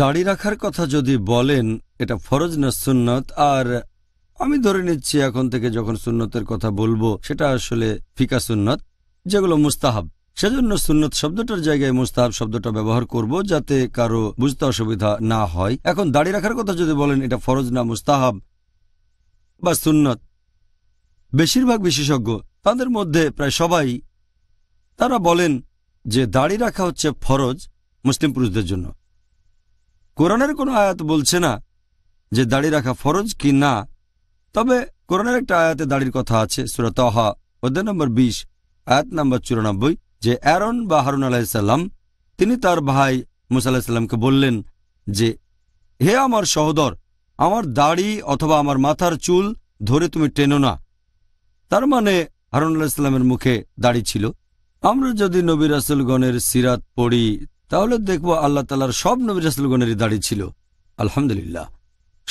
দাড়ি রাখার কথা যদি বলেন এটা ফরজ না সুন্নত আর আমি ধরে নিচ্ছি এখন থেকে যখন সুন্নতের কথা বলবো সেটা আসলে ফিকা সুন্নত যেগুলো মুস্তাহাব সেজন্য সুন্নত শব্দটার জায়গায় মুস্তাহাব শব্দটা ব্যবহার করব যাতে কারো বুঝতে অসুবিধা না হয় এখন দাড়ি রাখার কথা যদি বলেন এটা ফরজ না মুস্তাহাব বা সুন্নত বেশিরভাগ বিশেষজ্ঞ তাদের মধ্যে প্রায় সবাই তারা বলেন যে দাড়ি রাখা হচ্ছে ফরজ মুসলিম পুরুষদের জন্য কোরআনের কোনো আয়াত বলছে না যে দাড়ি রাখা ফরজ কি না তবে কোরআনের একটা আয়াতে দাড়ির কথা আছে সুরাতহা অধ্যায় নম্বর বিশ আয়াত নম্বর চুরানব্বই যে অ্যারন বা হারুন আলাহিসাল্লাম তিনি তার ভাই মুসাল্লাহিসাল্লামকে বললেন যে হে আমার সহদর আমার দাড়ি অথবা আমার মাথার চুল ধরে তুমি টেনো না তার মানে হারুন আলাহিসাল্লামের মুখে দাড়ি ছিল আমরা যদি নবী রাসুলগণের সিরাত পড়ি তাহলে দেখব আল্লাহ তালার সব নবী রাসুলগণেরই দাড়ি ছিল আলহামদুলিল্লাহ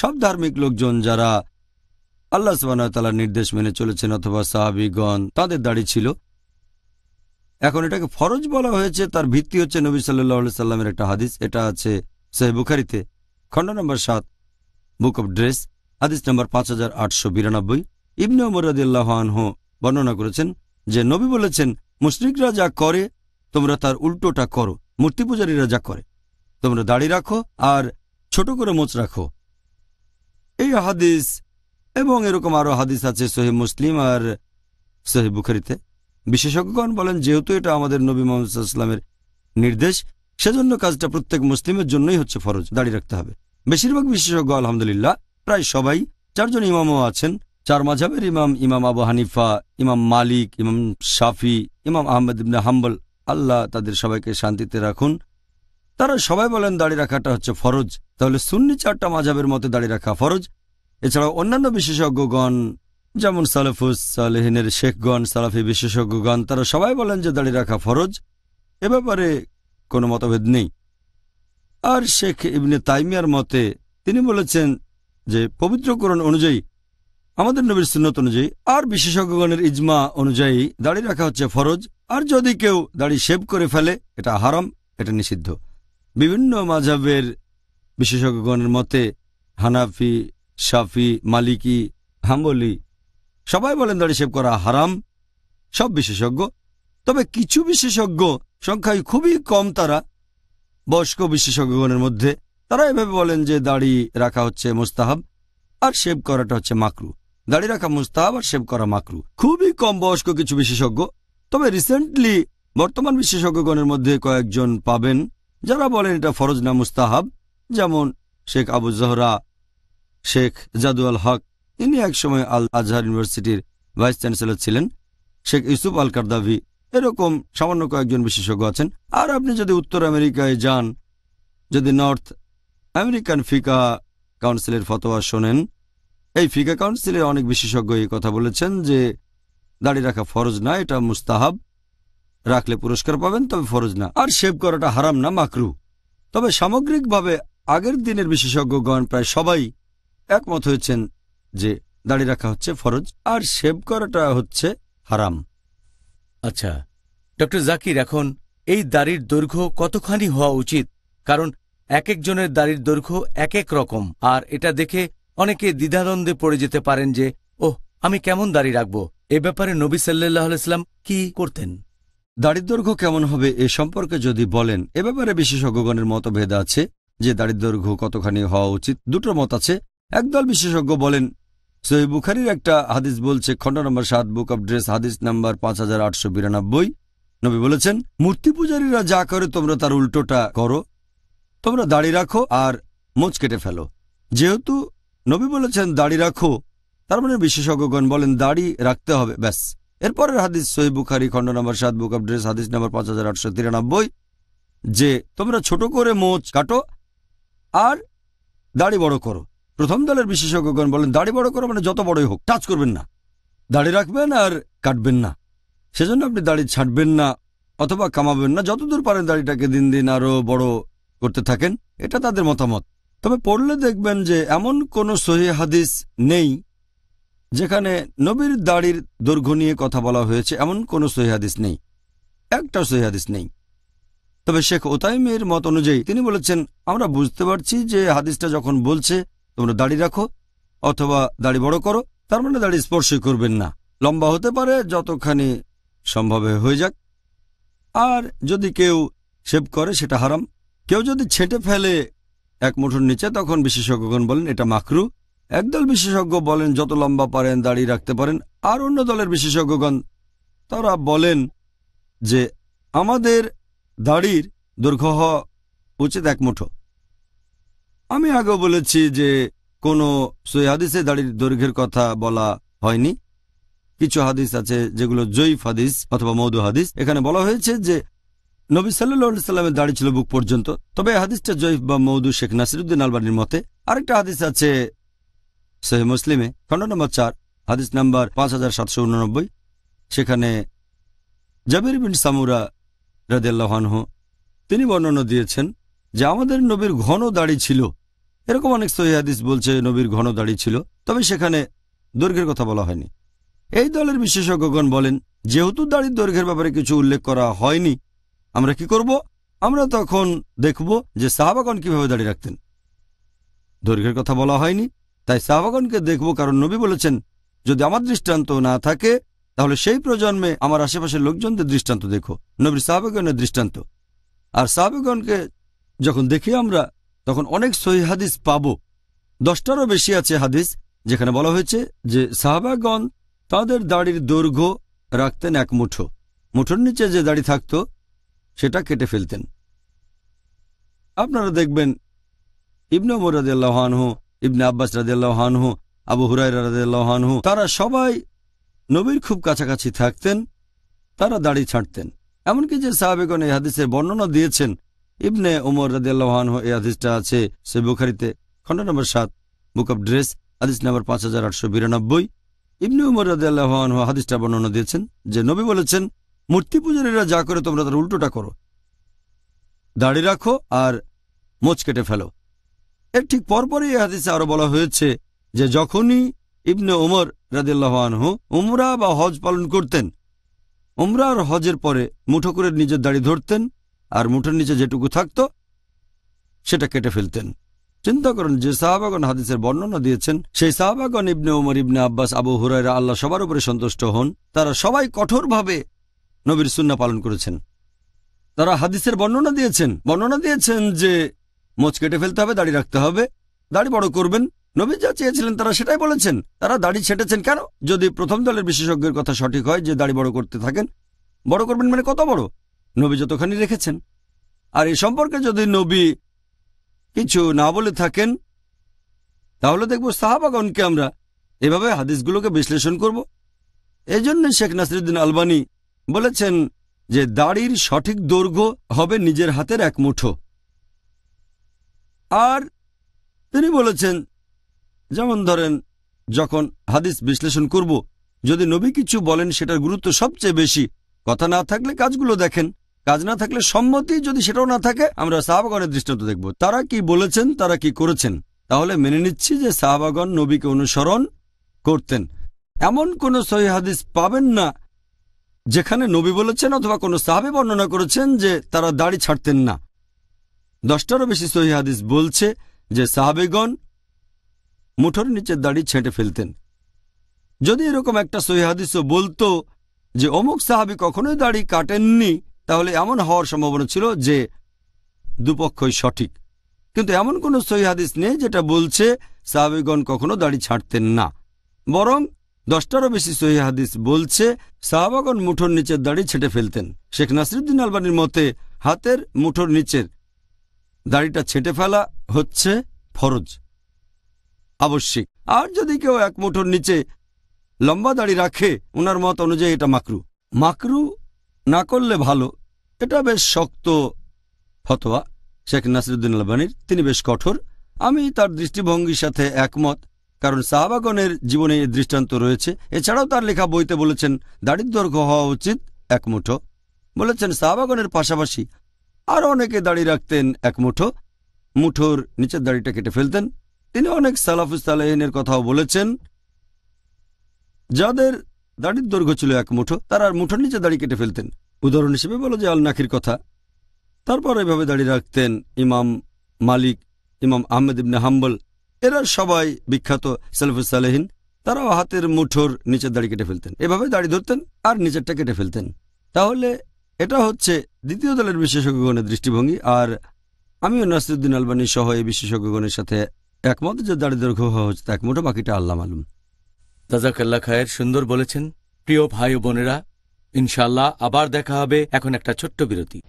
সব ধার্মিক লোকজন যারা আল্লাহ সুবাহতালার নির্দেশ মেনে চলেছেন অথবা সাহাবিগণ তাদের দাড়ি ছিল এখন এটাকে ফরজ বলা হয়েছে তার ভিত্তি হচ্ছে নবী সাল্লাহ সাল্লামের একটা হাদিস এটা আছে বুখারিতে খণ্ড নম্বর সাত বুক অব ড্রেস হাদিস নম্বর পাঁচ হাজার আটশো বিরানব্বই ইবনে মরাদিল্লাহ আনহ বর্ণনা করেছেন যে নবী বলেছেন মুশ্রিকরা যা করে তোমরা তার উল্টোটা করো মূর্তি পূজারীরা যা করে তোমরা দাড়ি রাখো আর ছোট করে মোচ রাখো এই হাদিস এবং এরকম আরও হাদিস আছে সোহেব মুসলিম আর সোহেব বুখারিতে বিশেষজ্ঞগণ বলেন যেহেতু এটা আমাদের নবী মোহাম্মদের ইসলামের নির্দেশ সেজন্য কাজটা প্রত্যেক মুসলিমের জন্যই হচ্ছে ফরজ দাঁড়িয়ে রাখতে হবে বেশিরভাগ বিশেষজ্ঞ আলহামদুলিল্লাহ প্রায় সবাই চারজন ইমামও আছেন চার মাঝাবের ইমাম ইমাম আবু হানিফা ইমাম মালিক ইমাম শাফি ইমাম আহমেদ ইবনে হাম্বল আল্লাহ তাদের সবাইকে শান্তিতে রাখুন তারা সবাই বলেন দাড়ি রাখাটা হচ্ছে ফরজ তাহলে সুন্নি চারটা মাঝাবের মতে দাড়ি রাখা ফরজ এছাড়াও অন্যান্য বিশেষজ্ঞগণ যেমন সালেফুস সালেহিনের শেখগণ সালাফি বিশেষজ্ঞগণ তারা সবাই বলেন যে দাড়ি রাখা ফরজ এ ব্যাপারে কোনো মতভেদ নেই আর শেখ ইবনে তাইমিয়ার মতে তিনি বলেছেন যে পবিত্রকরণ অনুযায়ী আমাদের নবীর সুন্নত অনুযায়ী আর বিশেষজ্ঞগণের ইজমা অনুযায়ী দাড়ি রাখা হচ্ছে ফরজ আর যদি কেউ দাড়ি শেভ করে ফেলে এটা হারাম এটা নিষিদ্ধ বিভিন্ন মাঝাবের বিশেষজ্ঞগণের মতে হানাফি সাফি মালিকি হাম্বলি সবাই বলেন দাড়ি শেভ করা হারাম সব বিশেষজ্ঞ তবে কিছু বিশেষজ্ঞ সংখ্যায় খুবই কম তারা বয়স্ক বিশেষজ্ঞগণের মধ্যে তারা এভাবে বলেন যে দাড়ি রাখা হচ্ছে মোস্তাহাব আর শেভ করাটা হচ্ছে মাকরু দাড়ি রাখা মোস্তাহাব আর শেভ করা মাকরু খুবই কম বয়স্ক কিছু বিশেষজ্ঞ তবে রিসেন্টলি বর্তমান বিশেষজ্ঞগণের মধ্যে কয়েকজন পাবেন যারা বলেন এটা ফরজ না মুস্তাহাব যেমন শেখ আবু জহরা শেখ জাদু আল হক ইনি একসময় আল আজহার ইউনিভার্সিটির ভাইস চ্যান্সেলর ছিলেন শেখ ইউসুফ আল কারদাভি এরকম সামান্য কয়েকজন বিশেষজ্ঞ আছেন আর আপনি যদি উত্তর আমেরিকায় যান যদি নর্থ আমেরিকান ফিকা কাউন্সিলের ফতোয়া শোনেন এই ফিকা কাউন্সিলের অনেক বিশেষজ্ঞ এই কথা বলেছেন যে দাঁড়িয়ে রাখা ফরজ না এটা মুস্তাহাব রাখলে পুরস্কার পাবেন তবে ফরজ না আর শেভ করাটা হারাম না মাকরু তবে সামগ্রিকভাবে আগের দিনের বিশেষজ্ঞগণ প্রায় সবাই একমত হয়েছেন যে দাঁড়িয়ে রাখা হচ্ছে ফরজ আর শেভ করাটা হচ্ছে হারাম আচ্ছা ডক্টর জাকির এখন এই দাড়ির দৈর্ঘ্য কতখানি হওয়া উচিত কারণ এক একজনের দাড়ির দৈর্ঘ্য এক এক রকম আর এটা দেখে অনেকে দ্বিধাদ্বন্দ্বে পড়ে যেতে পারেন যে ওহ আমি কেমন দাড়ি রাখব এ ব্যাপারে নবী সাল্লাহ ইসলাম কি করতেন দারিদ্র্য কেমন হবে এ সম্পর্কে যদি বলেন এ ব্যাপারে বিশেষজ্ঞগণের মতভেদ আছে যে দারিদ্র্য কতখানি হওয়া উচিত দুটো মত আছে একদল বিশেষজ্ঞ বলেন সহি বুখারির একটা হাদিস বলছে খণ্ড নম্বর সাত বুক অব ড্রেস হাদিস নাম্বার পাঁচ হাজার আটশো বিরানব্বই নবী বলেছেন মূর্তি পূজারীরা যা করে তোমরা তার উল্টোটা করো তোমরা দাড়ি রাখো আর মোচ কেটে ফেলো যেহেতু নবী বলেছেন দাড়ি রাখো তার মানে বিশেষজ্ঞগণ বলেন দাড়ি রাখতে হবে ব্যাস এরপরের হাদিস সহি বুখারি খণ্ড নম্বর সাত বুক অব ড্রেস হাদিস নম্বর পাঁচ হাজার আটশো তিরানব্বই যে তোমরা ছোট করে মোচ কাটো আর দাড়ি বড় করো প্রথম দলের বিশেষজ্ঞগণ বলেন দাড়ি বড় করো মানে যত বড়ই হোক টাচ করবেন না দাড়ি রাখবেন আর কাটবেন না সেজন্য আপনি দাড়ি ছাড়বেন না অথবা কামাবেন না যতদূর পারেন দাড়িটাকে দিন দিন আরও বড় করতে থাকেন এটা তাদের মতামত তবে পড়লে দেখবেন যে এমন কোনো সহি হাদিস নেই যেখানে নবীর দাড়ির দৈর্ঘ্য নিয়ে কথা বলা হয়েছে এমন কোনো সহিহাদিস নেই একটা সহিহাদিস নেই তবে শেখ ওতাইমের মত অনুযায়ী তিনি বলেছেন আমরা বুঝতে পারছি যে হাদিসটা যখন বলছে তোমরা দাড়ি রাখো অথবা দাড়ি বড় করো তার মানে দাড়ি স্পর্শই করবেন না লম্বা হতে পারে যতখানি সম্ভবে হয়ে যাক আর যদি কেউ শেভ করে সেটা হারাম কেউ যদি ছেটে ফেলে এক মুঠোর নিচে তখন বিশেষজ্ঞগণ বলেন এটা মাকরু একদল বিশেষজ্ঞ বলেন যত লম্বা পারেন দাঁড়িয়ে রাখতে পারেন আর অন্য দলের বিশেষজ্ঞগণ তারা বলেন যে আমাদের দাড়ির দৈর্ঘ্য হওয়া উচিত এক মুঠো আমি আগে বলেছি যে কোনো হাদিসে দাড়ির দৈর্ঘ্যের কথা বলা হয়নি কিছু হাদিস আছে যেগুলো জৈফ হাদিস অথবা মৌদু হাদিস এখানে বলা হয়েছে যে নবী সাল্লি সাল্লামের দাড়ি ছিল বুক পর্যন্ত তবে হাদিসটা জৈফ বা মৌদু শেখ নাসিরুদ্দিন আলবানির মতে আরেকটা হাদিস আছে সে মুসলিমে খণ্ড নম্বর চার হাদিস নম্বর পাঁচ হাজার সাতশো উননব্বই সেখানে জাবির বিন সামুরা রাদেল্লাহানহ তিনি বর্ণনা দিয়েছেন যে আমাদের নবীর ঘন দাড়ি ছিল এরকম অনেক হাদিস বলছে নবীর ঘন দাড়ি ছিল তবে সেখানে দৈর্ঘ্যের কথা বলা হয়নি এই দলের বিশেষজ্ঞগণ বলেন যেহেতু দাড়ির দৈর্ঘ্যের ব্যাপারে কিছু উল্লেখ করা হয়নি আমরা কি করব আমরা তখন দেখব যে সাহাবাগণ কিভাবে দাঁড়িয়ে রাখতেন দৈর্ঘ্যের কথা বলা হয়নি তাই সাহাবাগণকে দেখব কারণ নবী বলেছেন যদি আমার দৃষ্টান্ত না থাকে তাহলে সেই প্রজন্মে আমার আশেপাশের লোকজনদের দৃষ্টান্ত দেখো নবীর সাহাবেগণের দৃষ্টান্ত আর সাহাবেগণকে যখন দেখি আমরা তখন অনেক সহি হাদিস পাব দশটারও বেশি আছে হাদিস যেখানে বলা হয়েছে যে সাহাবাগণ তাদের দাড়ির দৈর্ঘ্য রাখতেন এক মুঠো মুঠোর নিচে যে দাড়ি থাকত সেটা কেটে ফেলতেন আপনারা দেখবেন ইবনু মোরাদ আল্লাহানহ ইবনে আব্বাস রাজিয়াল্লাহানহু আবু হুরাই রাজিয়াল্লাহানহু তারা সবাই নবীর খুব কাছাকাছি থাকতেন তারা দাড়ি ছাড়তেন এমনকি যে সাহাবেগণ এই হাদিসের বর্ণনা দিয়েছেন ইবনে ওমর রাজিয়াল্লাহানহু এই হাদিসটা আছে সে বুখারিতে খণ্ড নম্বর সাত বুক অব ড্রেস হাদিস নম্বর পাঁচ হাজার আটশো বিরানব্বই ইবনে উমর রাজিয়াল্লাহানহু হাদিসটা বর্ণনা দিয়েছেন যে নবী বলেছেন মূর্তি পূজারীরা যা করে তোমরা তার উল্টোটা করো দাড়ি রাখো আর মোচ কেটে ফেলো এর ঠিক পরপরই হাদিসে আরো বলা হয়েছে যে যখনই ইবনে ওমর রাদিল্লাহানহু উমরা বা হজ পালন করতেন উমরা আর হজের পরে মুঠো করে নিজের দাড়ি ধরতেন আর মুঠোর নিচে যেটুকু থাকত সেটা কেটে ফেলতেন চিন্তা করেন যে সাহাবাগন হাদিসের বর্ণনা দিয়েছেন সেই সাহাবাগন ইবনে ওমর ইবনে আব্বাস আবু হুরাইরা আল্লাহ সবার উপরে সন্তুষ্ট হন তারা সবাই কঠোরভাবে নবীর সুন্না পালন করেছেন তারা হাদিসের বর্ণনা দিয়েছেন বর্ণনা দিয়েছেন যে মোচ কেটে ফেলতে হবে দাড়ি রাখতে হবে দাড়ি বড় করবেন নবী যা চেয়েছিলেন তারা সেটাই বলেছেন তারা দাড়ি ছেটেছেন কেন যদি প্রথম দলের বিশেষজ্ঞের কথা সঠিক হয় যে দাড়ি বড় করতে থাকেন বড় করবেন মানে কত বড় নবী যতখানি রেখেছেন আর এ সম্পর্কে যদি নবী কিছু না বলে থাকেন তাহলে দেখব সাহাবাগনকে আমরা এভাবে হাদিসগুলোকে বিশ্লেষণ করব এজন্য শেখ নাসিরুদ্দিন আলবানি বলেছেন যে দাড়ির সঠিক দৈর্ঘ্য হবে নিজের হাতের এক মুঠো আর তিনি বলেছেন যেমন ধরেন যখন হাদিস বিশ্লেষণ করব যদি নবী কিছু বলেন সেটার গুরুত্ব সবচেয়ে বেশি কথা না থাকলে কাজগুলো দেখেন কাজ না থাকলে সম্মতি যদি সেটাও না থাকে আমরা সাহাবাগণের দৃষ্টান্ত দেখব তারা কি বলেছেন তারা কি করেছেন তাহলে মেনে নিচ্ছি যে সাহাবাগণ নবীকে অনুসরণ করতেন এমন কোন সহি হাদিস পাবেন না যেখানে নবী বলেছেন অথবা কোনো সাহাবি বর্ণনা করেছেন যে তারা দাড়ি ছাড়তেন না দশটারও বেশি সহি হাদিস বলছে যে সাহাবেগণ মুঠোর নিচের দাড়ি ছেঁটে ফেলতেন যদি এরকম একটা সহি হাদিসও বলতো যে অমুক সাহাবি কখনোই দাড়ি কাটেননি তাহলে এমন হওয়ার সম্ভাবনা ছিল যে দুপক্ষই সঠিক কিন্তু এমন কোনো সহি হাদিস নেই যেটা বলছে সাহাবিগণ কখনো দাড়ি ছাড়তেন না বরং দশটারও বেশি সহি হাদিস বলছে সাহাবাগণ মুঠোর নিচের দাড়ি ছেঁটে ফেলতেন শেখ নাসিরুদ্দিন আলবানির মতে হাতের মুঠোর নিচের দাড়িটা ছেটে ফেলা হচ্ছে ফরজ আবশ্যিক আর যদি কেউ এক মুঠোর নিচে লম্বা দাড়ি রাখে ওনার মত অনুযায়ী এটা মাকরু মাকরু না করলে ভালো এটা বেশ শক্ত ফতোয়া শেখ নাসিরুদ্দিন আলবানির তিনি বেশ কঠোর আমি তার দৃষ্টিভঙ্গির সাথে একমত কারণ সাহাবাগণের জীবনে দৃষ্টান্ত রয়েছে এছাড়াও তার লেখা বইতে বলেছেন দাড়ির দৈর্ঘ্য হওয়া উচিত এক মুঠো বলেছেন সাহাবাগণের পাশাপাশি আর অনেকে দাড়ি রাখতেন এক মুঠো মুঠোর নিচের দাড়িটা কেটে ফেলতেন তিনি অনেক সালাফুস কথাও বলেছেন যাদের দাড়ির দৈর্ঘ্য ছিল এক মুঠো তারা আর মুঠোর নিচে দাড়ি কেটে ফেলতেন উদাহরণ হিসেবে বলো যে আল নাকির কথা তারপর এভাবে দাড়ি রাখতেন ইমাম মালিক ইমাম আহমেদ ইবনে হাম্বল এরা সবাই বিখ্যাত সালফুস তারাও হাতের মুঠোর নিচের দাড়ি কেটে ফেলতেন এভাবে দাড়ি ধরতেন আর নিচেরটা কেটে ফেলতেন তাহলে এটা হচ্ছে দ্বিতীয় দলের বিশেষজ্ঞগণের দৃষ্টিভঙ্গি আর আমিও নাসিরুদ্দিন আলবানী সহ এই বিশেষজ্ঞগণের সাথে একমত যে দারিদ্র্য হচ্ছে একমোটো বাকিটা আল্লাহ মালুম তাজাকাল্লা খায়ের সুন্দর বলেছেন প্রিয় ভাই বোনেরা ইনশাল্লাহ আবার দেখা হবে এখন একটা ছোট্ট বিরতি